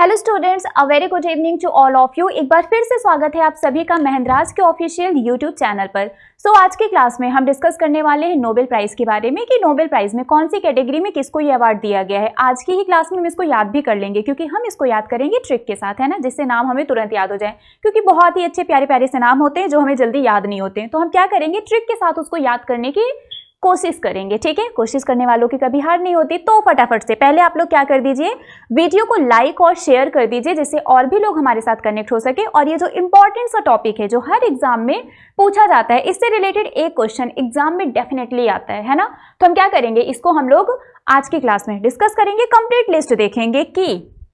Hello students a very good evening to all of you एक बार फिर से स्वागत है आप सभी का महेंद्राज के ऑफिशियल यूट्यूब चैनल पर सो so, आज के क्लास में हम डिस्कस करने वाले हैं नोबेल प्राइज़ के बारे में कि नोबेल प्राइज़ में कौन सी कैटेगरी में किसको ये अवार्ड दिया गया है आज की ही क्लास में हम इसको याद भी कर लेंगे क्योंकि हम इसको याद करेंगे ट्रिक के साथ है ना जिससे नाम हमें तुरंत याद हो जाए क्योंकि बहुत ही अच्छे प्यारे प्यारे से नाम होते हैं जो हमें जल्दी याद नहीं होते तो हम क्या करेंगे ट्रिक के साथ उसको याद करने की कोशिश करेंगे ठीक है कोशिश करने वालों की कभी हार नहीं होती तो फटाफट से पहले आप लोग क्या कर दीजिए वीडियो को लाइक और शेयर कर दीजिए जिससे और भी लोग हमारे साथ कनेक्ट हो सके और ये जो इंपॉर्टेंट सा टॉपिक है जो हर एग्जाम में पूछा जाता है इससे रिलेटेड एक क्वेश्चन एग्जाम में डेफिनेटली आता है है ना तो हम क्या करेंगे इसको हम लोग आज की क्लास में डिस्कस करेंगे कंप्लीट लिस्ट देखेंगे कि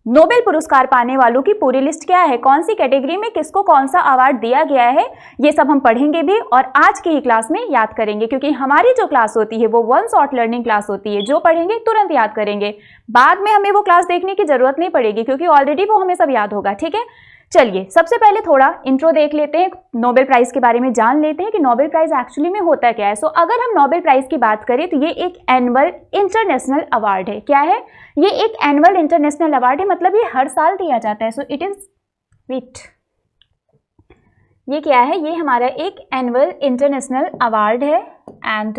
नोबेल पुरस्कार पाने वालों की पूरी लिस्ट क्या है कौन सी कैटेगरी में किसको कौन सा अवार्ड दिया गया है ये सब हम पढ़ेंगे भी और आज की ही क्लास में याद करेंगे क्योंकि हमारी जो क्लास होती है वो वन शॉर्ट लर्निंग क्लास होती है जो पढ़ेंगे तुरंत याद करेंगे बाद में हमें वो क्लास देखने की जरूरत नहीं पड़ेगी क्योंकि ऑलरेडी वो हमें सब याद होगा ठीक है चलिए सबसे पहले थोड़ा इंट्रो देख लेते हैं नोबेल प्राइज़ के बारे में जान लेते हैं कि नोबेल प्राइज़ एक्चुअली में होता क्या है सो so, अगर हम नोबेल प्राइज़ की बात करें तो ये एक एनुअल इंटरनेशनल अवार्ड है क्या है ये एक एनुअल इंटरनेशनल अवार्ड है मतलब ये हर साल दिया जाता है सो इट इज़ विट ये क्या है ये हमारा एक एनुअल इंटरनेशनल अवार्ड है and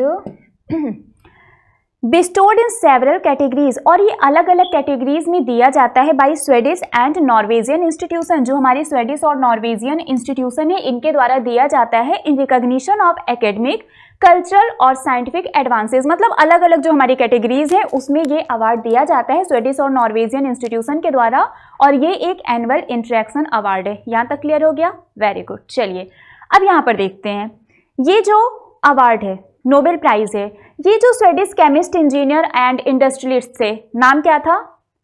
bestowed in several categories और ये अलग अलग कैटेगरीज में दिया जाता है by Swedish and Norwegian institution जो हमारे स्वेडिश और नॉर्वेजियन इंस्टीट्यूशन है इनके द्वारा दिया जाता है in recognition of academic cultural और साइंटिफिक एडवांसेज मतलब अलग अलग जो हमारी कैटेगरीज हैं उसमें ये अवार्ड दिया जाता है स्वेडिश और नॉर्वेजियन इंस्टीट्यूशन के द्वारा और ये एक एनुअल इंट्रैक्शन अवार्ड है यहाँ तक क्लियर हो गया वेरी गुड चलिए अब यहाँ पर देखते हैं ये जो अवार्ड है नोबेल प्राइज़ है ये जो Swedish chemist engineer and industrialist थे नाम क्या था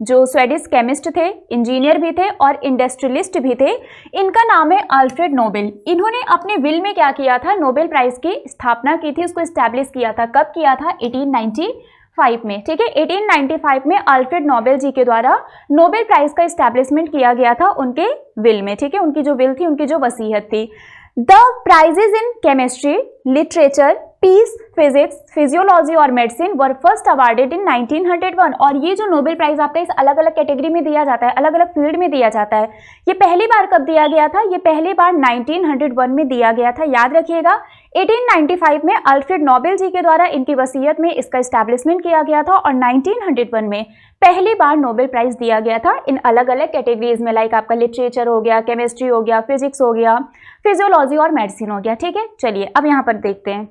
जो स्वेडिश केमिस्ट थे इंजीनियर भी थे और इंडस्ट्रियलिस्ट भी थे इनका नाम है अल्फ्रेड नोबेल इन्होंने अपने विल में क्या किया था नोबेल प्राइज़ की स्थापना की थी उसको इस्टेब्लिश किया था कब किया था 1895 में ठीक है 1895 में अल्फ्रेड नोबेल जी के द्वारा नोबेल प्राइज़ का इस्टेब्लिशमेंट किया गया था उनके विल में ठीक है उनकी जो विल थी उनकी जो वसीहत थी the prizes in chemistry literature peace physics physiology और medicine were first awarded in 1901 और ये जो नोबेल प्राइज आपका इस अलग अलग कैटेगरी में दिया जाता है अलग अलग फील्ड में दिया जाता है ये पहली बार कब दिया गया था ये पहली बार 1901 में दिया गया था याद रखिएगा 1895 में अल्फ्रेड नोबेल जी के द्वारा इनकी वसीयत में इसका इस्टेब्लिशमेंट किया गया था और 1901 में पहली बार नोबेल प्राइज दिया गया था इन अलग अलग कैटेगरीज में लाइक आपका लिटरेचर हो गया केमिस्ट्री हो गया फिजिक्स हो गया फिजियोलॉजी और मेडिसिन हो गया ठीक है चलिए अब यहाँ पर देखते हैं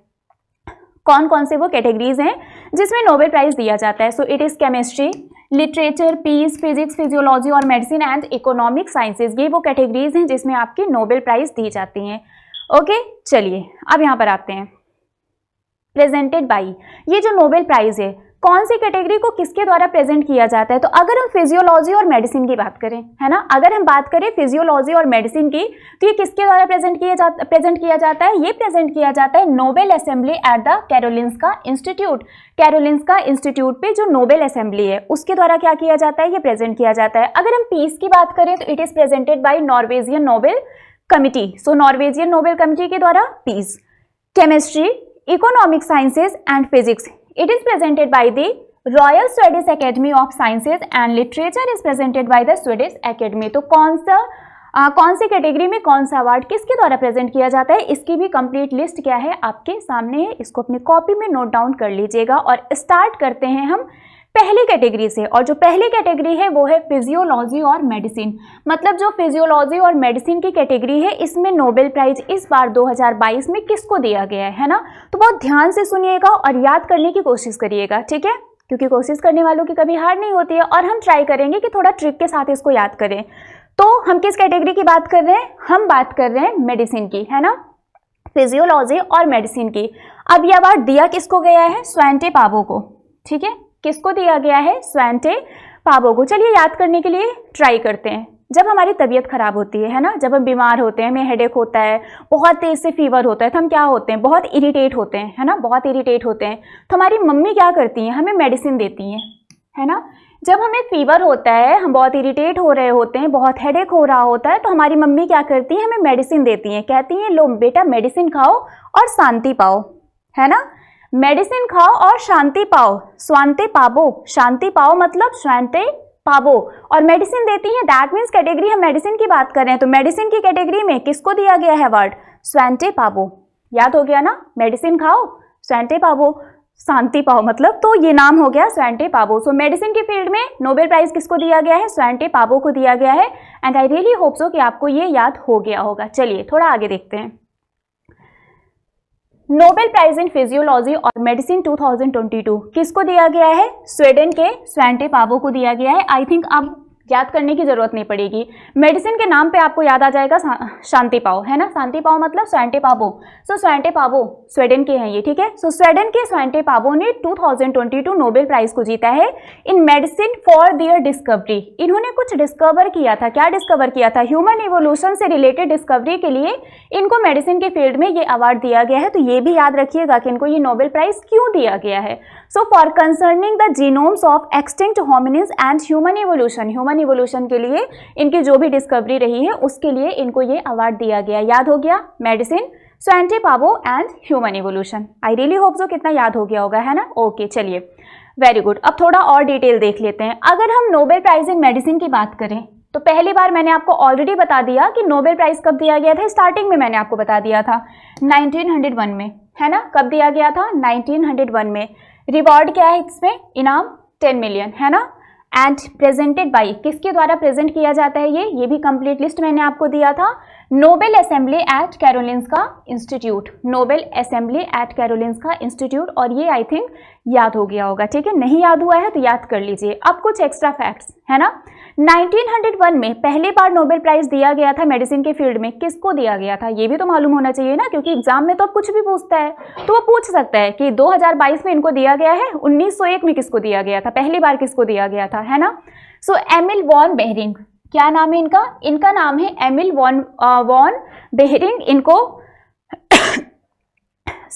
कौन कौन से वो कैटेगरीज हैं जिसमें नोबेल प्राइज़ दिया जाता है so it is chemistry literature peace physics physiology और मेडिसिन एंड इकोनॉमिक साइंसेज ये वो कैटेगरीज हैं जिसमें आपकी नोबेल प्राइज़ दी जाती हैं ओके चलिए अब यहाँ पर आते हैं प्रेजेंटेड बाई ये जो नोबेल प्राइज़ है कौन सी कैटेगरी को किसके द्वारा प्रेजेंट किया जाता है तो अगर हम फिजियोलॉजी और मेडिसिन की बात करें है ना अगर हम बात करें फिजियोलॉजी और मेडिसिन की तो ये किसके द्वारा प्रेजेंट किया जाता प्रेजेंट किया जाता है ये प्रेजेंट किया जाता है Nobel assembly at the Karolinska का इंस्टीट्यूट कैरोलिन्स का इंस्टीट्यूट पे जो नोबेल असेंबली है उसके द्वारा क्या किया जाता है ये प्रेजेंट किया जाता है अगर हम पीस की बात करें तो it is presented by Norwegian Nobel committee so Norwegian Nobel committee के द्वारा peace chemistry economic sciences and physics it is presented by the royal Swedish academy of sciences and literature is presented by the Swedish academy तो कौन सा आ, कौन सी category में कौन सा award किसके द्वारा प्रेजेंट किया जाता है इसकी भी कंप्लीट लिस्ट क्या है आपके सामने है इसको अपने कॉपी में नोट डाउन कर लीजिएगा और स्टार्ट करते हैं हम पहली कैटेगरी से और जो पहली कैटेगरी है वो है फिजियोलॉजी और मेडिसिन मतलब जो फिजियोलॉजी और मेडिसिन की कैटेगरी है इसमें नोबेल प्राइज इस बार 2022 में किसको दिया गया है ना तो बहुत ध्यान से सुनिएगा और याद करने की कोशिश करिएगा ठीक है क्योंकि कोशिश करने वालों की कभी हार नहीं होती है और हम ट्राई करेंगे कि थोड़ा ट्रिक के साथ इसको याद करें तो हम किस कैटेगरी की बात कर रहे हैं हम बात कर रहे हैं मेडिसिन की है ना फिजियोलॉजी और मेडिसिन की अब यह अवार्ड दिया किसको गया है स्वैंटे पावो को ठीक है किसको दिया गया है स्वैंटे पाबो को चलिए याद करने के लिए ट्राई करते हैं जब हमारी तबीयत खराब होती है है ना जब हम बीमार होते हैं हमें हेडेक होता है बहुत तेज़ से फीवर होता है तो हम क्या होते हैं बहुत इरीटेट होते हैं है ना बहुत इरीटेट होते हैं तो हमारी मम्मी क्या करती हैं हमें मेडिसिन देती हैं है ना जब हमें फीवर होता है हम बहुत इरीटेट हो रहे होते हैं बहुत हेडेक हो रहा होता है तो हमारी मम्मी क्या करती है हमें मेडिसिन देती हैं कहती हैं लो बेटा मेडिसिन खाओ और शांति पाओ है ना मेडिसिन खाओ और शांति पाओ स्वांति पाबो शांति पाओ मतलब स्वांति पाबो और मेडिसिन देती है दैट मीन्स कैटेगरी हम मेडिसिन की बात कर रहे हैं तो मेडिसिन की कैटेगरी में किसको दिया गया है वर्ड स्वांटे पाबो याद हो गया ना मेडिसिन खाओ स्वांटे पाबो शांति पाओ मतलब तो ये नाम हो गया स्वेंटे पाबो सो मेडिसिन की फील्ड में नोबेल प्राइज किसको दिया गया है स्वेंटे पाबो को दिया गया है and I really hope so कि आपको ये याद हो गया होगा चलिए थोड़ा आगे देखते हैं नोबेल प्राइज इन फिजियोलॉजी और मेडिसिन 2022 किसको दिया गया है स्वीडन के स्वेंटे पावो को दिया गया है आई थिंक आप याद करने की ज़रूरत नहीं पड़ेगी मेडिसिन के नाम पे आपको याद आ जाएगा शांति पाओ है ना शांति पाओ मतलब स्वैंटे पाबो सो स्वैंटे पाबो स्वेडन के हैं ये ठीक है सो स्वेडन के स्वैंटे पाबो ने 2022 नोबेल प्राइज़ को जीता है in medicine for their discovery इन्होंने कुछ डिस्कवर किया था क्या डिस्कवर किया था ह्यूमन इवोल्यूशन से रिलेटेड डिस्कवरी के लिए इनको मेडिसिन के फील्ड में ये अवार्ड दिया गया है तो ये भी याद रखिएगा कि इनको ये नोबेल प्राइज़ क्यों दिया गया है so for concerning the genomes of extinct hominins and human evolution human human evolution के लिए इनकी जो भी डिस्कवरी रही है उसके लिए इनको ये अवार्ड दिया गया याद हो गया medicine Svante Paabo and human evolution I really hope जो कितना याद हो गया होगा है ना ओके okay, चलिए वेरी गुड अब थोड़ा और डिटेल देख लेते हैं अगर हम नोबेल प्राइज इन मेडिसिन की बात करें तो पहली बार मैंने आपको ऑलरेडी बता दिया कि नोबेल प्राइज कब दिया गया था स्टार्टिंग में मैंने आपको बता दिया था 1901 में है ना कब दिया गया था 1901 में रिवॉर्ड क्या है इसमें इनाम 10 मिलियन है ना एंड प्रेजेंटेड बाई किसके द्वारा प्रेजेंट किया जाता है ये ये भी कंप्लीट लिस्ट मैंने आपको दिया था नोबेल असेंबली एट का इंस्टीट्यूट नोबेल असेंबली एट का इंस्टीट्यूट और ये आई थिंक याद हो गया होगा ठीक है नहीं याद हुआ है तो याद कर लीजिए अब कुछ एक्स्ट्रा फैक्ट्स है ना 1901 में पहली बार नोबेल प्राइज दिया गया था मेडिसिन के फील्ड में किसको दिया गया था ये भी तो मालूम होना चाहिए ना क्योंकि एग्जाम में तो अब कुछ भी पूछता है तो वो पूछ सकता है कि 2022 में इनको दिया गया है 1901 में किसको दिया गया था पहली बार किसको दिया गया था है ना सो एमिल वॉन बेहरिंग क्या नाम है इनका इनका नाम है एमिल वॉन वॉन बेहरिंग इनको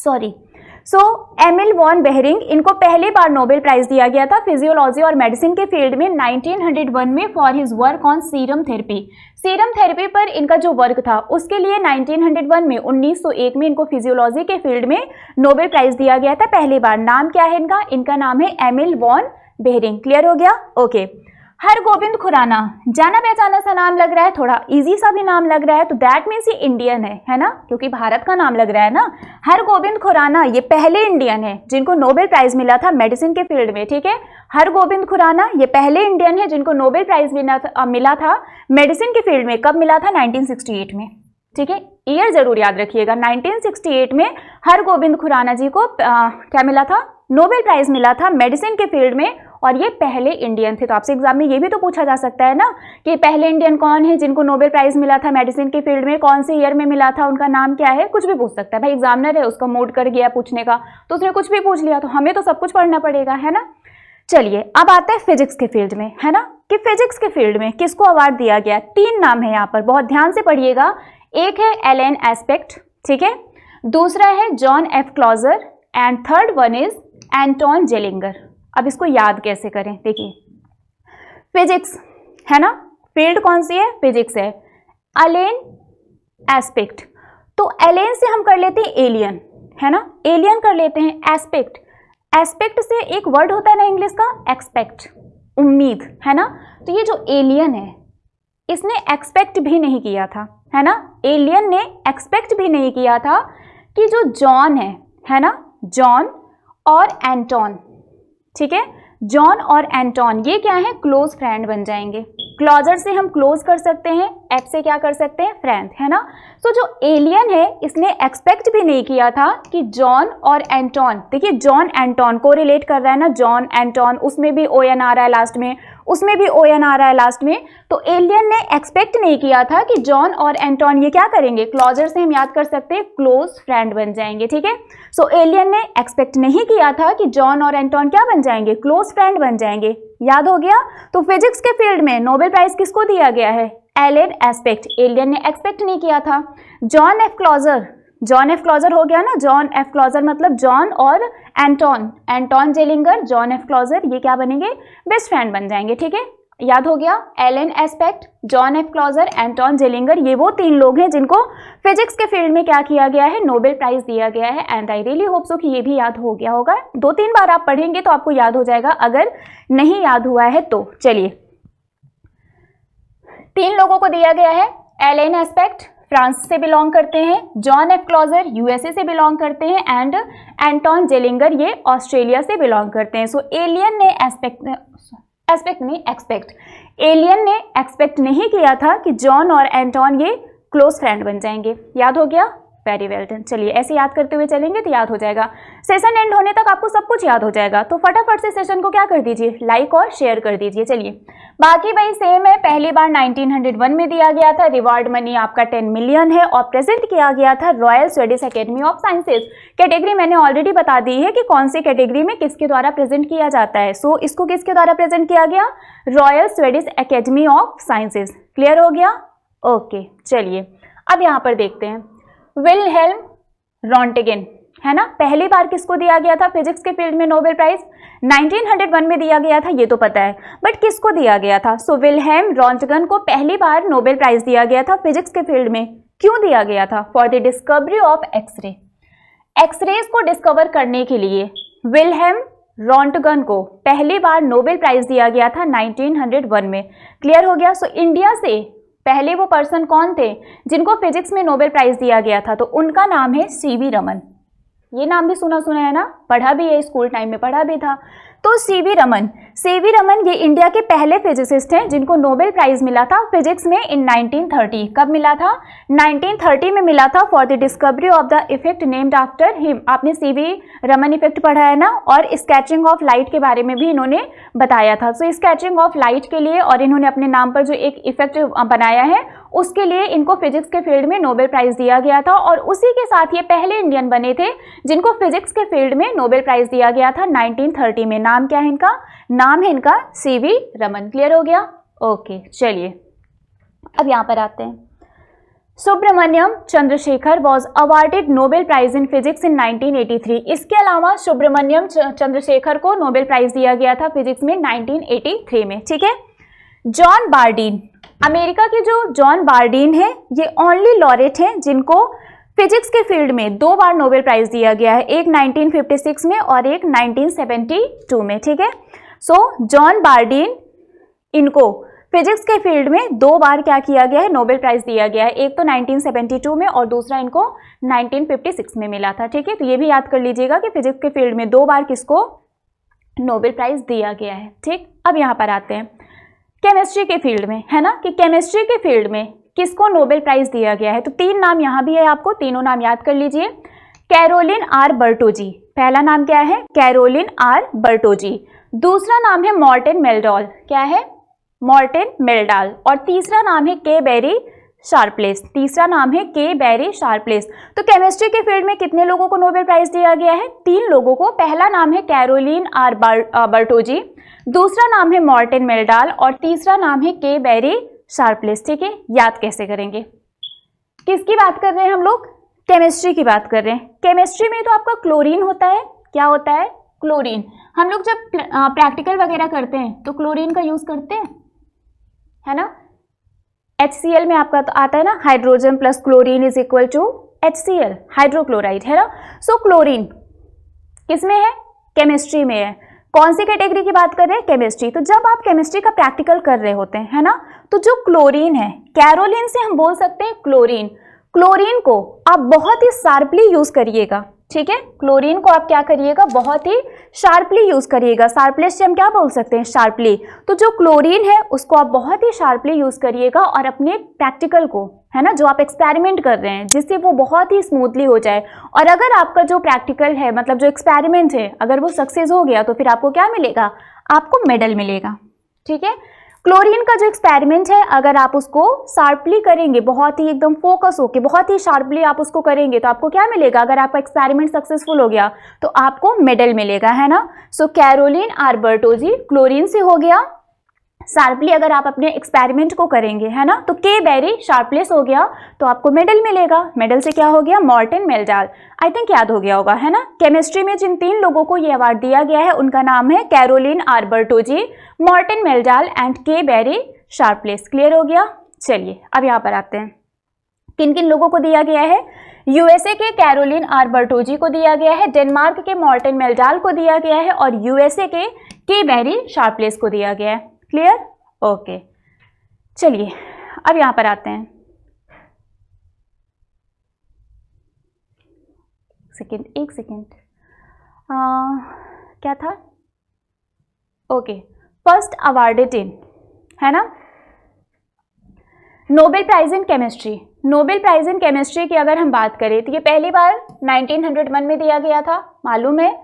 sorry so M L von Behring इनको पहली बार नोबेल प्राइज दिया गया था फिजियोलॉजी और मेडिसिन के फील्ड में 1901 में for his work on serum therapy serum therapy पर इनका जो वर्क था उसके लिए 1901 में 1901 में इनको फिजियोलॉजी के फील्ड में नोबेल प्राइज दिया गया था पहली बार नाम क्या है इनका इनका नाम है M L von Behring clear हो गया ओके okay. हर गोविंद खुराना जाना पहचाना सा नाम लग रहा है थोड़ा इजी सा भी नाम लग रहा है तो दैट मीन्स ये इंडियन है है ना क्योंकि भारत का नाम लग रहा है ना हर गोविंद खुराना ये पहले इंडियन है जिनको नोबेल प्राइज मिला था मेडिसिन के फील्ड में ठीक है हर गोविंद खुराना ये पहले इंडियन है जिनको नोबेल प्राइज मिला था मिला था मेडिसिन के फील्ड में कब मिला था नाइनटीन में ठीक है ईयर जरूर याद रखिएगा 1968 में हर गोविंद खुराना जी को आ, क्या मिला था नोबेल प्राइज मिला था मेडिसिन के फील्ड में और ये पहले इंडियन थे तो आपसे एग्जाम में ये भी तो पूछा जा सकता है ना कि पहले इंडियन कौन है जिनको नोबेल प्राइज मिला था मेडिसिन के फील्ड में कौन से ईयर में मिला था उनका नाम क्या है कुछ भी पूछ सकता है भाई एग्जामिनर है उसका मोड कर गया पूछने का तो उसने कुछ भी पूछ लिया तो हमें तो सब कुछ पढ़ना पड़ेगा है ना चलिए अब आते हैं फिजिक्स के फील्ड में है ना कि फिजिक्स के फील्ड में किसको अवार्ड दिया गया तीन नाम है यहाँ पर बहुत ध्यान से पढ़िएगा एक है एलेन एस्पेक्ट ठीक है दूसरा है John F Clauser and third one is Anton Zeilinger अब इसको याद कैसे करें देखिए फिजिक्स है ना फील्ड कौन सी है फिजिक्स है अलेन एस्पेक्ट तो एलेन से हम कर लेते हैं एलियन है ना एलियन कर लेते हैं एस्पेक्ट एस्पेक्ट से एक वर्ड होता है ना इंग्लिश का एक्सपेक्ट उम्मीद है ना तो ये जो एलियन है इसने एक्सपेक्ट भी नहीं किया था है ना एलियन ने एक्सपेक्ट भी नहीं किया था कि जो जॉन है है ना जॉन और एंटोन ठीक है जॉन और एंटोन ये क्या है क्लोज फ्रेंड बन जाएंगे क्लॉजर से हम क्लोज कर सकते हैं एप से क्या कर सकते हैं फ्रेंड है ना सो तो so, जो एलियन है इसने एक्सपेक्ट भी नहीं किया था कि जॉन और एंटोन देखिए जॉन एंटोन को रिलेट कर रहा है ना जॉन एंटोन उसमें भी ओ एन आ रहा है लास्ट में उसमें भी ओ एन आ रहा है लास्ट में तो एलियन ने एक्सपेक्ट नहीं किया था कि जॉन और एंटोन ये क्या करेंगे क्लोजर से हम याद कर सकते हैं क्लोज फ्रेंड बन जाएंगे ठीक है सो एलियन ने एक्सपेक्ट नहीं किया था कि जॉन और एंटोन क्या बन जाएंगे क्लोज फ्रेंड बन जाएंगे याद हो गया तो फिजिक्स के फील्ड में नोबेल प्राइज किसको दिया गया है एलियन एस्पेक्ट एलियन ने एक्सपेक्ट नहीं किया था John F Clauser John F Clauser हो गया ना जॉन एफ क्लॉजर मतलब जॉन और Anton Anton Zeilinger John F Clauser ये क्या बनेंगे बेस्ट फ्रेंड बन जाएंगे ठीक है याद हो गया Alain Aspect John F Clauser Anton Zeilinger ये वो तीन लोग हैं जिनको फिजिक्स के फील्ड में क्या किया गया है नोबेल प्राइज दिया गया है and I really hope so कि ये भी याद हो गया होगा दो तीन बार आप पढ़ेंगे तो आपको याद हो जाएगा अगर नहीं याद हुआ है तो चलिए तीन लोगों को दिया गया है एलेन एस्पेक्ट फ्रांस से बिलोंग करते हैं जॉन एफ क्लॉजर यूएसए से बिलोंग करते हैं एंड एंटोन जेलिंगर ये ऑस्ट्रेलिया से बिलोंग करते हैं सो so, एलियन ने एस्पेक्ट एस्पेक्ट नहीं एक्सपेक्ट एलियन ने एक्सपेक्ट नहीं किया था कि जॉन और एंटोन ये क्लोज फ्रेंड बन जाएंगे याद हो गया वेरी वेल डन चलिए ऐसे याद करते हुए चलेंगे तो याद हो जाएगा सेशन एंड होने तक आपको सब कुछ याद हो जाएगा तो फटाफट से सेशन को क्या कर दीजिए लाइक और शेयर कर दीजिए चलिए बाकी भाई सेम है पहली बार 1901 में दिया गया था रिवार्ड मनी आपका 10 मिलियन है और प्रेजेंट किया गया था royal Swedish academy of sciences category मैंने ऑलरेडी बता दी है कि कौन सी कैटेगरी में किसके द्वारा प्रेजेंट किया जाता है सो so, इसको किसके द्वारा प्रेजेंट किया गया royal Swedish academy of sciences clear हो गया ओके चलिए अब यहाँ पर देखते हैं विलहेल्म रॉन्टेगेन है ना पहली बार किसको दिया गया था फिजिक्स के फील्ड में नोबेल प्राइज 1901 में दिया गया था ये तो पता है बट किसको दिया गया था सो विलहेम रॉन्टगन को पहली बार नोबेल प्राइज दिया गया था फिजिक्स के फील्ड में क्यों दिया गया था for the discovery of x ray x rays को डिस्कवर करने के लिए विलहेम रॉन्टगन को पहली बार नोबेल प्राइज दिया गया था 1901 में क्लियर हो गया सो so, इंडिया से पहले वो पर्सन कौन थे जिनको फिजिक्स में नोबेल प्राइज़ दिया गया था तो उनका नाम है सी रमन ये नाम भी सुना सुना है ना पढ़ा भी है स्कूल टाइम में पढ़ा भी था तो सीवी रमन सीवी रमन ये इंडिया के पहले फिजिसिस्ट हैं जिनको नोबेल प्राइज मिला था फिजिक्स में इन 1930 कब मिला था 1930 में मिला था for the discovery of the effect named after him आपने सीवी रमन इफेक्ट पढ़ा है ना और स्केचिंग ऑफ लाइट के बारे में भी इन्होंने बताया था सो स्केचिंग ऑफ लाइट के लिए और इन्होंने अपने नाम पर जो एक इफेक्ट बनाया है उसके लिए इनको फिजिक्स के फील्ड में नोबेल प्राइज़ दिया गया था और उसी के साथ ये पहले इंडियन बने थे जिनको फिजिक्स के फील्ड में नोबेल प्राइज़ दिया गया था नाइनटीन में नाम क्या है इनका नाम है इनका सीवी रमन क्लियर हो गया ओके चलिए अब यहां पर आते हैं Subramanyan Chandrasekhar was awarded Nobel prize in physics in 1983 इसके अलावा सुब्रमण्यम चंद्रशेखर को नोबेल प्राइज दिया गया था फिजिक्स में 1983 में ठीक है जॉन बार्डीन अमेरिका के जो जॉन बार्डीन है ये ओनली लॉरेट हैं जिनको फिजिक्स के फील्ड में दो बार नोबेल प्राइज दिया गया है एक 1956 में और एक 1972 में ठीक है सो जॉन बार्डिन इनको फिजिक्स के फील्ड में दो बार क्या किया गया है नोबेल प्राइज दिया गया है एक तो 1972 में और दूसरा इनको 1956 में मिला था ठीक है तो ये भी याद कर लीजिएगा कि फिजिक्स के फील्ड में दो बार किसको नोबेल प्राइज दिया गया है ठीक अब यहाँ पर आते हैं केमिस्ट्री के फील्ड में है ना कि केमिस्ट्री के फील्ड में किसको नोबेल प्राइज़ दिया गया है तो तीन नाम यहाँ भी है आपको तीनों नाम याद कर लीजिए कैरोलिन आर बर्टोजी पहला नाम क्या है कैरोलिन आर बर्टोजी दूसरा नाम है मॉर्टिन मेलडॉल क्या है मॉर्टिन मेलडॉल और तीसरा नाम है के बेरी शार्पलेस तीसरा नाम है के बैरी शार्पलेस तो केमिस्ट्री के फील्ड में कितने लोगों को नोबेल प्राइज दिया गया है तीन लोगों को पहला नाम है कैरोलिन आर बर्टोजी दूसरा नाम है मॉर्टिन मेलडॉल और तीसरा नाम है के बैरी शार्प प्लेस ठीक है याद कैसे करेंगे किसकी बात कर रहे हैं हम लोग केमिस्ट्री की बात कर रहे हैं केमिस्ट्री में तो आपका क्लोरीन होता है क्या होता है क्लोरीन हम लोग जब प्रैक्टिकल वगैरह करते हैं तो क्लोरीन का यूज़ करते हैं है ना एच में आपका तो आता है ना hydrogen plus chlorine is equal to H hydrochloride है ना सो so, क्लोरीन किस में है केमिस्ट्री में है कौन सी कैटेगरी की बात कर रहे हैं केमिस्ट्री तो जब आप केमिस्ट्री का प्रैक्टिकल कर रहे होते हैं है ना तो जो क्लोरीन है कैरोलिन से हम बोल सकते हैं क्लोरीन क्लोरीन को आप बहुत ही शार्पली यूज करिएगा ठीक है क्लोरीन को आप क्या करिएगा बहुत ही शार्पली यूज़ करिएगा शार्पलेस से हम क्या बोल सकते हैं शार्पली तो जो क्लोरीन है उसको आप बहुत ही शार्पली यूज़ करिएगा और अपने प्रैक्टिकल को है ना जो आप एक्सपेरिमेंट कर रहे हैं जिससे वो बहुत ही स्मूथली हो जाए और अगर आपका जो प्रैक्टिकल है मतलब जो एक्सपेरिमेंट है अगर वो सक्सेस हो गया तो फिर आपको क्या मिलेगा आपको मेडल मिलेगा ठीक है क्लोरीन का जो एक्सपेरिमेंट है अगर आप उसको शार्पली करेंगे बहुत ही एकदम फोकस होके बहुत ही शार्पली आप उसको करेंगे तो आपको क्या मिलेगा अगर आपका एक्सपेरिमेंट सक्सेसफुल हो गया तो आपको मेडल मिलेगा है ना सो कैरोलिन आर्बर्टोजी क्लोरीन से हो गया शार्पली अगर आप अपने एक्सपेरिमेंट को करेंगे है ना तो के बेरी शार्पलेस हो गया तो आपको मेडल मिलेगा मेडल से क्या हो गया मॉर्टिन मेलडाल आई थिंक याद हो गया होगा है ना केमिस्ट्री में जिन तीन लोगों को ये अवार्ड दिया गया है उनका नाम है Carolyn R Bertozzi Morten Meldal and K Barry Sharpless clear हो गया चलिए अब यहाँ पर आते हैं किन किन लोगों को दिया गया है यूएसए के कैरोलिन आर्बर्टोजी को दिया गया है डेनमार्क के मॉर्टिन मेलडाल को दिया गया है और यूएसए के के बेरी शार्पलेस को दिया गया है क्लियर ओके चलिए अब यहां पर आते हैं सेकेंड एक सेकेंड क्या था ओके फर्स्ट अवार्डेड इन है ना Nobel prize in chemistry Nobel prize in chemistry की अगर हम बात करें तो ये पहली बार 1901 में दिया गया था मालूम है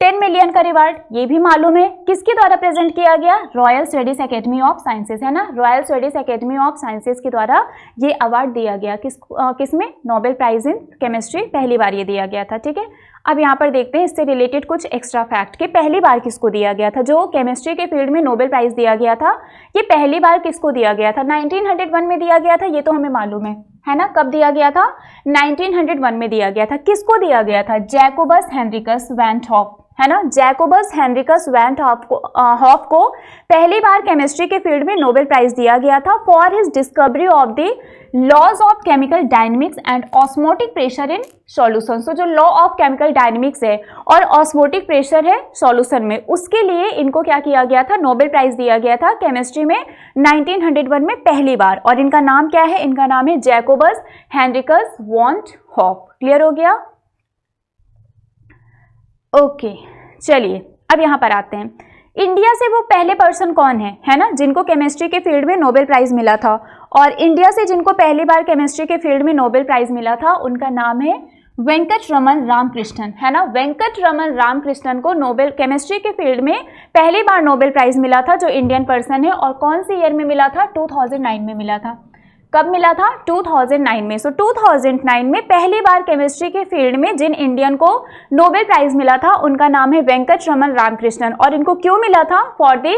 टेन मिलियन का रिवार्ड ये भी मालूम है किसके द्वारा प्रेजेंट किया गया royal studies academy of sciences है ना royal studies academy of sciences के द्वारा ये अवार्ड दिया गया किस आ, किस में नोबेल प्राइज इन केमिस्ट्री पहली बार ये दिया गया था ठीक है अब यहाँ पर देखते हैं इससे रिलेटेड कुछ एक्स्ट्रा फैक्ट कि पहली बार किसको दिया गया था जो केमिस्ट्री के फील्ड में नोबेल प्राइज दिया गया था ये पहली बार किसको दिया गया था नाइनटीन में दिया गया था ये तो हमें मालूम है है ना कब दिया गया था 1901 में दिया गया था किसको दिया गया था जैकोबस हेनरिकस वैंटॉफ है ना जैकोबस हेनरिकस वैंट हॉफ को हॉफ को पहली बार केमिस्ट्री के फील्ड में नोबेल प्राइज दिया गया था for his discovery of the laws of chemical dynamics and osmotic pressure in solution so जो लॉ ऑफ केमिकल डायनेमिक्स है और ऑस्मोटिक प्रेशर है सॉल्यूशन में उसके लिए इनको क्या किया गया था नोबेल प्राइज दिया गया था केमिस्ट्री में 1901 में पहली बार और इनका नाम क्या है इनका नाम है Jacobus Henricus van't Hoff clear हो गया ओके चलिए अब यहाँ पर आते हैं इंडिया से वो पहले पर्सन कौन है है ना जिनको केमिस्ट्री के फील्ड में नोबेल प्राइज़ मिला था और इंडिया से जिनको पहली बार केमिस्ट्री के फील्ड में नोबेल प्राइज़ मिला था उनका नाम है वेंकट रमन रामकृष्णन है ना वेंकट रमन रामकृष्णन को नोबेल केमिस्ट्री के फील्ड में पहली बार नोबेल प्राइज़ मिला था जो इंडियन पर्सन है और कौन से ईयर में मिला था 2009 में मिला था कब मिला था 2009 में सो so, 2009 में पहली बार केमिस्ट्री के फील्ड में जिन इंडियन को नोबेल प्राइज मिला था उनका नाम है वेंकट रमन रामकृष्णन और इनको क्यों मिला था for the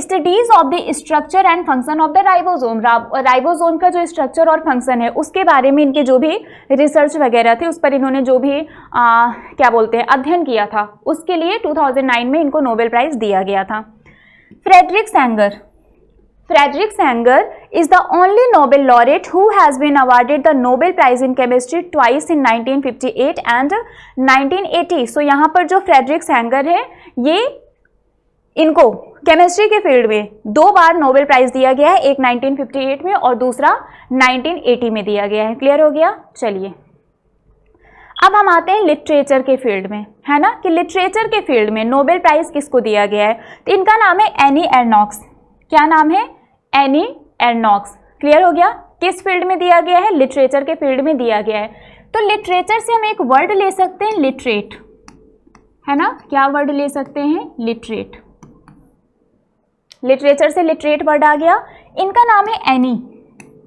studies of the structure and function of the ribosome ribosome का जो स्ट्रक्चर और फंक्शन है उसके बारे में इनके जो भी रिसर्च वगैरह थे उस पर इन्होंने जो भी आ, क्या बोलते हैं अध्ययन किया था उसके लिए 2009 में इनको नोबेल प्राइज दिया गया था Frederick Sanger Frederick Sanger is the only Nobel laureate who has been awarded the Nobel Prize in Chemistry twice in 1958 and 1980. So यहाँ पर जो फ्रेडरिक Sanger है ये इनको केमिस्ट्री के फील्ड में दो बार नोबेल प्राइज दिया गया है एक 1958 में और दूसरा 1980 में दिया गया है क्लियर हो गया चलिए अब हम आते हैं लिटरेचर के फील्ड में है ना कि लिटरेचर के फील्ड में नोबेल प्राइज किसको दिया गया है तो इनका नाम है एनी एर्नॉक्स क्या नाम है एनी एनॉक्स क्लियर हो गया किस फील्ड में दिया गया है लिटरेचर के फील्ड में दिया गया है तो लिटरेचर से हम एक वर्ड ले सकते हैं लिटरेट है ना क्या वर्ड ले सकते हैं लिटरेट लिटरेचर से लिटरेट वर्ड आ गया इनका नाम है एनी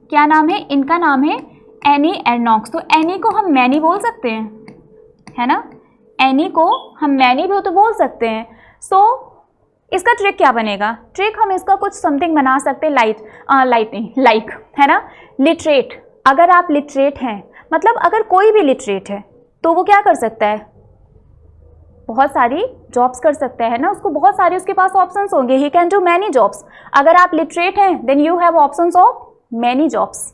क्या नाम है इनका नाम है एनी एनॉक्स तो एनी को हम मैनी बोल सकते हैं है ना एनी को हम मैनी भी तो बोल सकते हैं सो so, इसका ट्रिक क्या बनेगा ट्रिक हम इसका कुछ समथिंग बना सकते लाइट लाइट नहीं लाइक है ना लिटरेट अगर आप लिटरेट हैं मतलब अगर कोई भी लिटरेट है तो वो क्या कर सकता है बहुत सारी जॉब्स कर सकता है ना उसको बहुत सारे उसके पास ऑप्शंस होंगे he can do many jobs अगर आप लिटरेट हैं then you have options of many jobs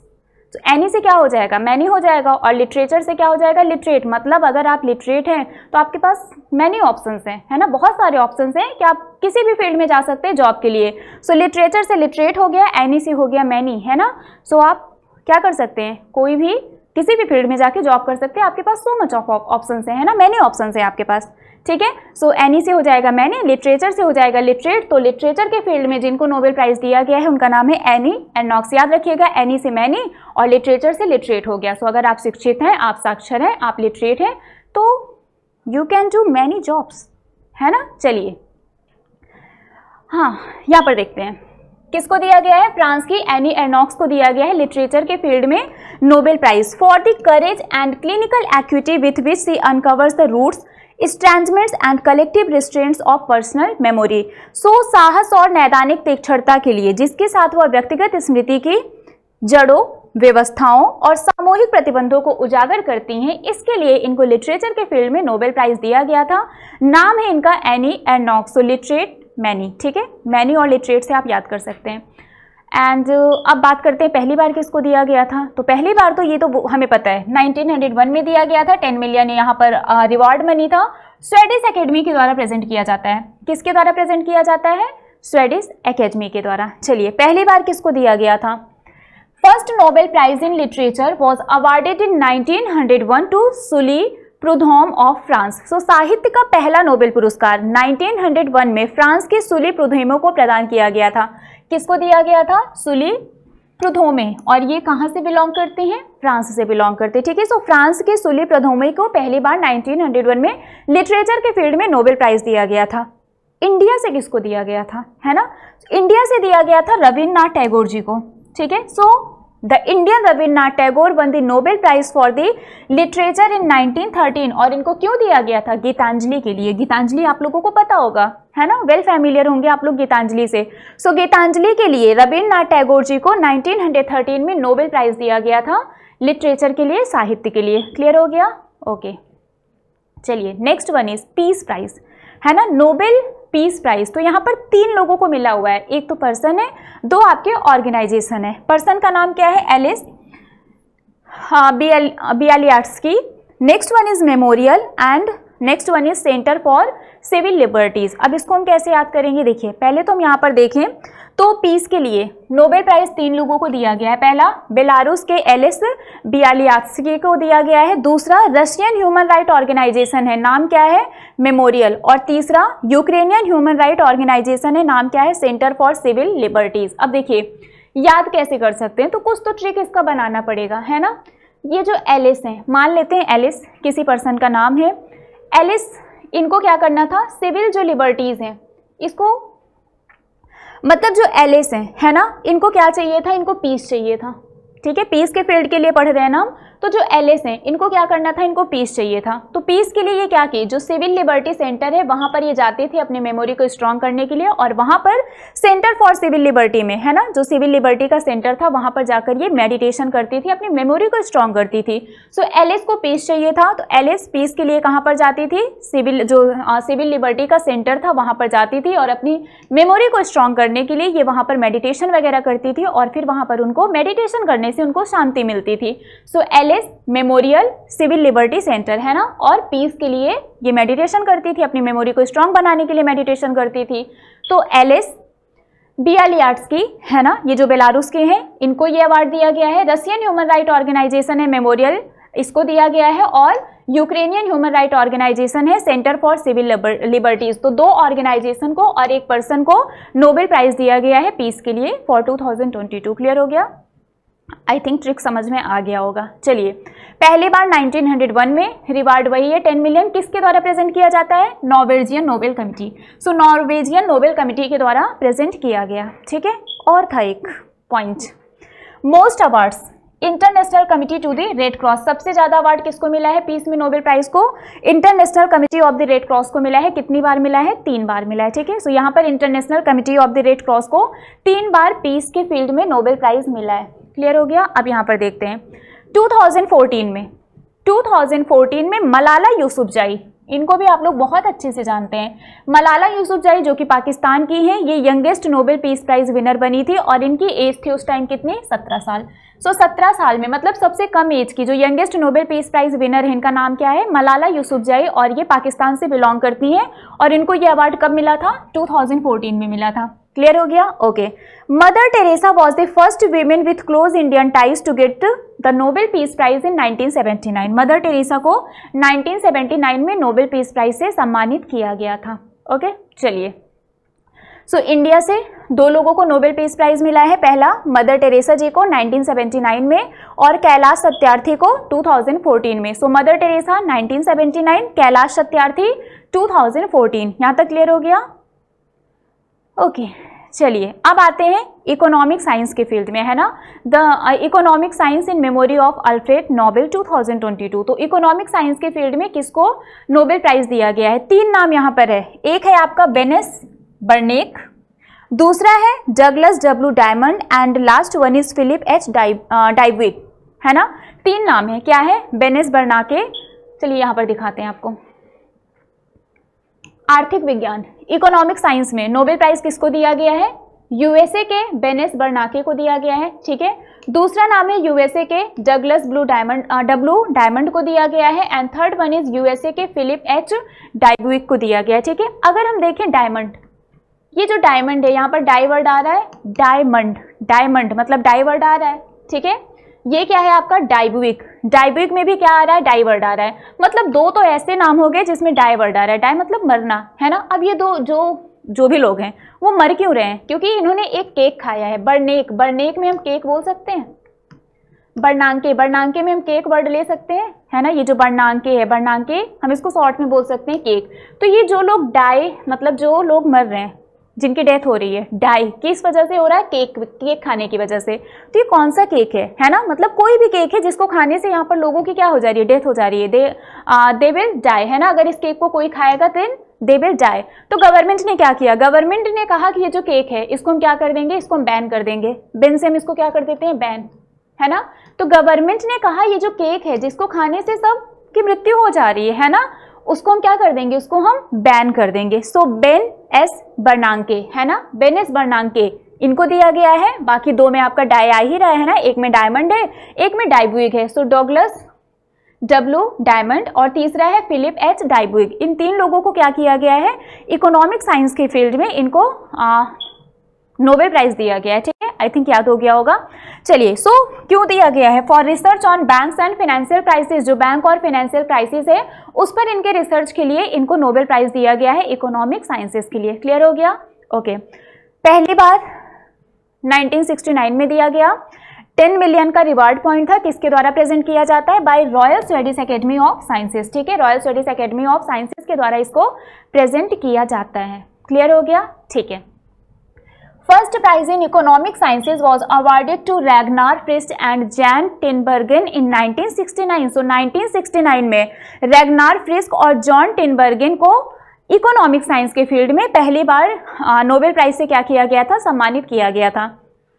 तो एनी से क्या हो जाएगा मैनी हो जाएगा और लिटरेचर से क्या हो जाएगा लिटरेट मतलब अगर आप लिटरेट हैं तो आपके पास मैनी ऑप्शंस हैं है ना बहुत सारे ऑप्शंस हैं कि आप किसी भी फील्ड में जा सकते हैं जॉब के लिए सो so, लिटरेचर से लिटरेट हो गया एनी से हो गया मैनी है ना सो so, आप क्या कर सकते हैं कोई भी किसी भी फील्ड में जाके जॉब कर सकते हैं आपके पास सो मच ऑफ ऑप्शन है ना मैनी ऑप्शन है आपके पास ठीक है सो एनी से हो जाएगा मैंने लिटरेचर से हो जाएगा लिटरेट तो लिटरेचर के फील्ड में जिनको नोबेल प्राइज़ दिया गया है उनका नाम है एनी एनॉक्स याद रखिएगा एनी से मैनी और लिटरेचर से लिटरेट हो गया सो अगर आप शिक्षित हैं आप साक्षर हैं आप लिटरेट हैं तो you can do many jobs है ना चलिए हाँ यहाँ पर देखते हैं किसको दिया गया है फ्रांस की एनी एनॉक्स को दिया गया है लिटरेचर के फील्ड में Nobel prize for the courage and clinical acuity with which she uncovers the roots estrangements and collective restraints of personal memory so साहस और नैदानिक तीक्षणता के लिए जिसके साथ वह व्यक्तिगत स्मृति की जड़ों व्यवस्थाओं और सामूहिक प्रतिबंधों को उजागर करती हैं इसके लिए इनको लिटरेचर के फील्ड में नोबेल प्राइज दिया गया था नाम है इनका एनी एंड नॉक्सो लिटरेट मैनी ठीक है मैनी और लिटरेट से आप याद कर सकते हैं एंड uh, अब बात करते हैं पहली बार किसको दिया गया था तो पहली बार तो ये तो हमें पता है 1901 में दिया गया था 10 मिलियन यहाँ पर रिवॉर्ड मनी था स्वेडिश एकेडमी के द्वारा प्रेजेंट किया जाता है किसके द्वारा प्रेजेंट किया जाता है स्वेडिश एकेडमी के द्वारा चलिए पहली बार किसको दिया गया था first Nobel prize in literature was awarded in one to Sully Prudhomme of France so साहित्य का पहला नोबेल पुरस्कार 1901 में फ्रांस के सुली प्रुधेमो को प्रदान किया गया था किसको दिया गया था सुली प्रधोमे और ये कहाँ से बिलोंग करते हैं फ्रांस से बिलोंग करते हैं ठीक है सो फ्रांस के सुली प्रधोमे को पहली बार 1901 में लिटरेचर के फील्ड में नोबेल प्राइज दिया गया था इंडिया से किसको दिया गया था है ना इंडिया से दिया गया था रविन्द्रनाथ टैगोर जी को ठीक है so the Indian Rabindranath Tagore won the Nobel prize for the literature in 1913 और इनको क्यों दिया गया था गीतांजलि के लिए गीतांजलि आप लोगों को पता होगा है ना वेल फैमिलियर होंगे आप लोग गीतांजलि से सो so, गीतांजलि के लिए रविन्द्रनाथ टैगोर जी को 1913 में नोबेल प्राइज दिया गया था लिटरेचर के लिए साहित्य के लिए क्लियर हो गया ओके चलिए next one is peace prize है ना नोबेल पीस प्राइज तो यहाँ पर तीन लोगों को मिला हुआ है एक तो पर्सन है दो आपके ऑर्गेनाइजेशन है पर्सन का नाम क्या है एलिस हाँ बी एल बी की next one is memorial and next one is centre for civil liberties अब इसको हम कैसे याद करेंगे देखिए पहले तो हम यहाँ पर देखें तो पीस के लिए नोबेल प्राइज़ तीन लोगों को दिया गया है पहला बेलारूस के एलिस बियालियाक्सकी को दिया गया है दूसरा रशियन ह्यूमन राइट ऑर्गेनाइजेशन है नाम क्या है मेमोरियल और तीसरा यूक्रेनियन ह्यूमन राइट ऑर्गेनाइजेशन है नाम क्या है सेंटर फॉर सिविल लिबर्टीज़ अब देखिए याद कैसे कर सकते हैं तो कुछ तो ट्रिक इसका बनाना पड़ेगा है ना ये जो एलिस हैं मान लेते हैं एलिस किसी पर्सन का नाम है एलिस इनको क्या करना था सिविल जो लिबर्टीज़ हैं इसको मतलब जो एलिस हैं है ना इनको क्या चाहिए था इनको पीस चाहिए था ठीक है पीस के फील्ड के लिए पढ़ रहे हैं ना हम तो जो एल हैं इनको क्या करना था इनको पीस चाहिए था तो पीस के लिए ये क्या किए जो सिविल लिबर्टी सेंटर है वहाँ पर ये जाते थे अपने मेमोरी को स्ट्रॉन्ग करने के लिए और वहाँ पर सेंटर फॉर सिविल लिबर्टी में है ना जो सिविल लिबर्टी का सेंटर था वहाँ पर जाकर ये मेडिटेशन करती थी अपनी मेमोरी को स्ट्रॉन्ग करती थी सो एलिस को पीस चाहिए था तो एल पीस के लिए कहाँ पर जाती थी सिविल जो सिविल लिबर्टी का सेंटर था वहाँ पर जाती थी और अपनी मेमोरी को स्ट्रॉन्ग करने के लिए ये वहाँ पर मेडिटेशन वगैरह करती थी और फिर वहाँ पर उनको मेडिटेशन करने से उनको शांति मिलती थी so so, L palace memorial civil liberty centre है ना और पीस के लिए ये मेडिटेशन करती थी अपनी मेमोरी को स्ट्रांग बनाने के लिए मेडिटेशन करती थी तो एलिस बियालियाट्स e की है ना ये जो बेलारूस के हैं इनको ये अवार्ड दिया गया है रशियन ह्यूमन राइट ऑर्गेनाइजेशन है मेमोरियल इसको दिया गया है और यूक्रेनियन ह्यूमन राइट ऑर्गेनाइजेशन है सेंटर फॉर सिविल लिबर्टीज तो दो ऑर्गेनाइजेशन को और एक पर्सन को नोबेल प्राइज दिया गया है पीस के लिए फॉर टू क्लियर हो गया आई थिंक ट्रिक समझ में आ गया होगा चलिए पहली बार 1901 में रिवार्ड वही है 10 मिलियन किसके द्वारा प्रेजेंट किया जाता है Norwegian Nobel committee so Norwegian Nobel committee के द्वारा प्रेजेंट किया गया ठीक है और था एक point most awards international committee to the red cross सबसे ज़्यादा अवार्ड किसको मिला है पीस में नोबेल प्राइज को international committee of the red cross को मिला है कितनी बार मिला है तीन बार मिला है ठीक है सो यहाँ पर international committee of the red cross को तीन बार पीस के फील्ड में नोबेल प्राइज मिला है क्लियर हो गया अब यहाँ पर देखते हैं 2014 में 2014 में मलाला यूसुफ जाई इनको भी आप लोग बहुत अच्छे से जानते हैं मलाला यूसुफ जाई जो कि पाकिस्तान की हैं ये youngest Nobel peace prize winner बनी थी और इनकी एज थी उस टाइम कितनी सत्रह साल सो so, सत्रह साल में मतलब सबसे कम एज की जो youngest Nobel peace prize winner है इनका नाम क्या है मलाला जाई और ये पाकिस्तान से बिलोंग करती हैं और इनको ये अवार्ड कब मिला था 2014 में मिला था क्लियर हो गया okay Mother Teresa was the first women with close Indian ties to get the Nobel peace prize in 1979 Mother Teresa को 1979 में नोबेल पीस प्राइज से सम्मानित किया गया था ओके चलिए सो so, इंडिया से दो लोगों को नोबेल पीस प्राइज मिला है पहला मदर टेरेसा जी को 1979 में और कैलाश सत्यार्थी को 2014 में so so, Mother Teresa 1979 Kailash Satyarthi 2014 यहाँ तक क्लियर हो गया ओके चलिए अब आते हैं इकोनॉमिक साइंस के फील्ड में है ना the economic science in memory of Alfred Nobel 2022 तो इकोनॉमिक साइंस के फील्ड में किसको नोबेल प्राइज दिया गया है तीन नाम यहाँ पर है एक है आपका बेनेस बर्नेक दूसरा है Douglas W Diamond and last one is Philip H Dybvig है ना तीन नाम है क्या है बेनेस बर्नाके चलिए यहाँ पर दिखाते हैं आपको आर्थिक विज्ञान इकोनॉमिक साइंस में नोबेल प्राइज किसको दिया गया है यूएसए के बेनेस बर्नाके को दिया गया है ठीक है दूसरा नाम है यूएसए के Douglas blue Diamond W Diamond को दिया गया है and third one is USA के फिलिप एच डाइब्विक को दिया गया है ठीक है अगर हम देखें डायमंड ये जो डायमंड है यहाँ पर डाइवर्ड आ रहा है डायमंड डायमंड मतलब डाइवर्ड आ रहा है ठीक है ये क्या है आपका डाइबुविक डाइबुविक में भी क्या आ रहा है डाइवर्ड आ रहा है मतलब दो तो ऐसे नाम हो गए जिसमें डाइवर्ड आ रहा है डाई मतलब मरना है ना अब ये दो जो जो भी लोग हैं वो मर क्यों रहे हैं क्योंकि इन्होंने एक केक खाया है बर्नेक बर्नेक में हम केक बोल सकते हैं बर्नांके बर्नांके में हम केक वर्ड ले सकते हैं है ना ये जो बर्नांके है बर्नांके हम इसको शॉर्ट में बोल सकते हैं केक तो ये जो लोग डाई मतलब जो लोग मर रहे हैं जिनकी डेथ हो रही है डाई किस वजह से हो रहा है केक केक खाने की वजह से तो ये कौन सा केक है है ना मतलब कोई भी केक है जिसको खाने से यहाँ पर लोगों की क्या हो जा रही है डेथ हो जा रही है दे दे विल डाई है ना अगर इस केक को कोई खाएगा देन दे विल डाई तो गवर्नमेंट ने क्या किया गवर्नमेंट ने कहा कि ये जो केक है इसको हम क्या कर देंगे इसको हम बैन कर देंगे बिन से हम इसको क्या कर देते हैं बैन है ना तो गवर्नमेंट ने कहा ये जो केक है जिसको खाने से सब की मृत्यु हो जा रही है ना उसको हम क्या कर देंगे उसको हम बैन कर देंगे सो बेन एस बर्नांके है ना बेन एस बर्नांके इनको दिया गया है बाकी दो में आपका डाई आ ही रहा है ना एक में डायमंड है एक में डाइबुइक है सो डॉगलस डब्लू डायमंड और तीसरा है फिलिप एच डाइबुइक इन तीन लोगों को क्या किया गया है इकोनॉमिक साइंस के फील्ड में इनको आ, नोबेल प्राइज दिया गया है ठीक है आई थिंक याद हो गया होगा चलिए सो so, क्यों दिया गया है for research on banks and financial crisis जो बैंक और फाइनेंशियल क्राइसिस है उस पर इनके रिसर्च के लिए इनको नोबेल प्राइज दिया गया है इकोनॉमिक साइंसेस के लिए क्लियर हो गया ओके okay. पहली बार 1969 में दिया गया 10 मिलियन का रिवार्ड पॉइंट था किसके द्वारा प्रेजेंट किया जाता है by Royal studies academy of Sciences ठीक है Royal studies academy of Sciences के द्वारा इसको प्रेजेंट किया जाता है क्लियर हो गया ठीक है First prize in economic sciences was awarded to Ragnar Frist and Jan Tinbergen in 1969. So 1969 में Ragnar Frist और John Tinbergen को economic science के field में पहली बार Nobel Prize से क्या किया गया था सम्मानित किया गया था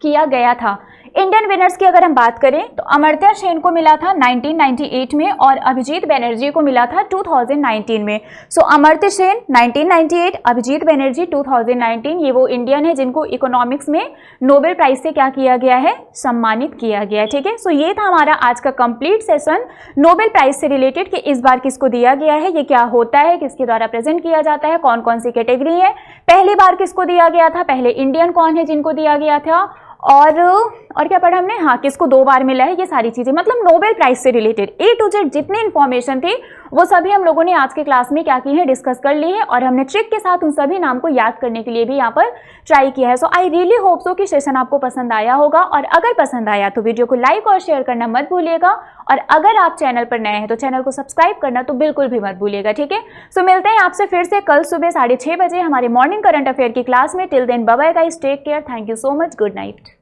किया गया था इंडियन विनर्स की अगर हम बात करें तो अमर्त्या सेन को मिला था 1998 में और अभिजीत बैनर्जी को मिला था 2019 में सो so, अमर्त्य सेन 1998 अभिजीत बैनर्जी 2019 ये वो इंडियन है जिनको इकोनॉमिक्स में नोबेल प्राइज से क्या किया गया है सम्मानित किया गया है ठीक है सो ये था हमारा आज का कंप्लीट सेशन नोबेल प्राइज से रिलेटेड कि इस बार किसको दिया गया है ये क्या होता है किसके द्वारा प्रेजेंट किया जाता है कौन कौन सी कैटेगरी है पहली बार किसको दिया गया था पहले इंडियन कौन है जिनको दिया गया था और और क्या पढ़ा हमने हाँ किसको दो बार मिला है ये सारी चीज़ें मतलब नोबेल प्राइज़ से रिलेटेड ए टू जेड जितने इन्फॉर्मेशन थी वो सभी हम लोगों ने आज के क्लास में क्या की है डिस्कस कर ली है और हमने ट्रिक के साथ उन सभी नाम को याद करने के लिए भी यहाँ पर ट्राई किया है सो आई रियली होप सो कि सेशन आपको पसंद आया होगा और अगर पसंद आया तो वीडियो को लाइक और शेयर करना मत भूलिएगा और अगर आप चैनल पर नए हैं तो चैनल को सब्सक्राइब करना तो बिल्कुल भी मत भूलिएगा ठीक है सो मिलते हैं आपसे फिर से कल सुबह साढ़े बजे हमारे मॉर्निंग करंट अफेयर की क्लास में till then bye bye guys take care thank you so much good night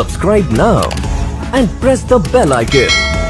Subscribe now and press the bell icon.